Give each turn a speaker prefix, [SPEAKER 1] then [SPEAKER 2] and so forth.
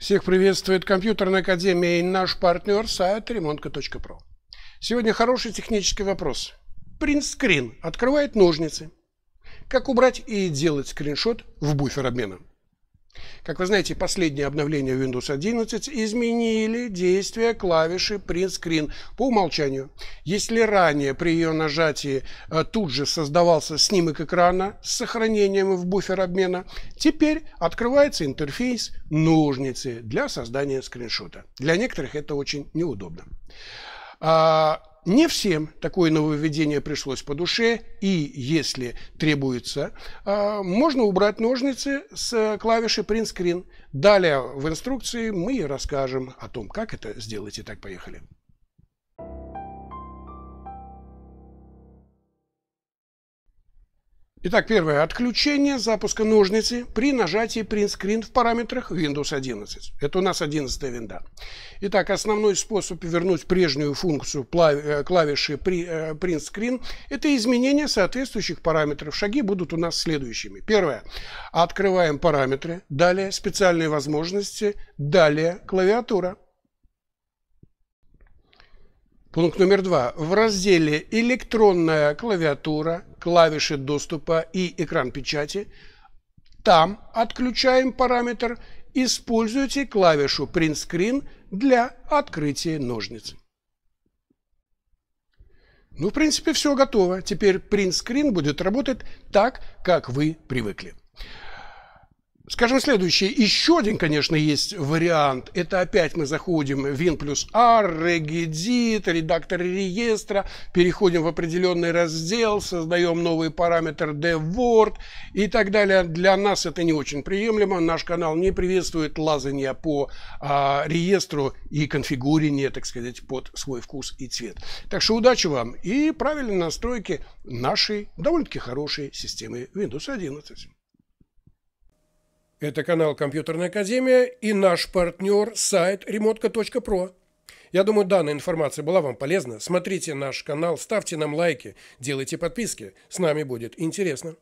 [SPEAKER 1] Всех приветствует компьютерная академия и наш партнер сайт Ремонтка.про. Сегодня хороший технический вопрос. Принтскрин открывает ножницы. Как убрать и делать скриншот в буфер обмена? Как вы знаете, последнее обновление Windows 11 изменили действие клавиши Print Screen по умолчанию. Если ранее при ее нажатии э, тут же создавался снимок экрана с сохранением в буфер обмена, теперь открывается интерфейс ножницы для создания скриншота. Для некоторых это очень неудобно. А, не всем такое нововведение пришлось по душе, и если требуется, а, можно убрать ножницы с э, клавиши Print Screen. Далее в инструкции мы расскажем о том, как это сделать. Итак, поехали. Итак, первое. Отключение запуска ножницы при нажатии Print Screen в параметрах Windows 11. Это у нас 11 винда. Итак, основной способ вернуть прежнюю функцию э, клавиши э, Print Screen – это изменение соответствующих параметров. Шаги будут у нас следующими. Первое. Открываем параметры. Далее специальные возможности. Далее клавиатура. Пункт номер два. В разделе «Электронная клавиатура», «Клавиши доступа» и «Экран печати» там отключаем параметр «Используйте клавишу Print Screen» для открытия ножниц. Ну, в принципе, все готово. Теперь Print Screen будет работать так, как вы привыкли. Скажем следующее. Еще один, конечно, есть вариант. Это опять мы заходим в Win плюс R, Regedit, редактор реестра, переходим в определенный раздел, создаем новый параметр DWord и так далее. Для нас это не очень приемлемо. Наш канал не приветствует лазания по а, реестру и конфигурение, так сказать, под свой вкус и цвет. Так что удачи вам и правильной настройки нашей довольно-таки хорошей системы Windows 11. Это канал «Компьютерная академия» и наш партнер сайт remotka.pro. Я думаю, данная информация была вам полезна. Смотрите наш канал, ставьте нам лайки, делайте подписки. С нами будет интересно.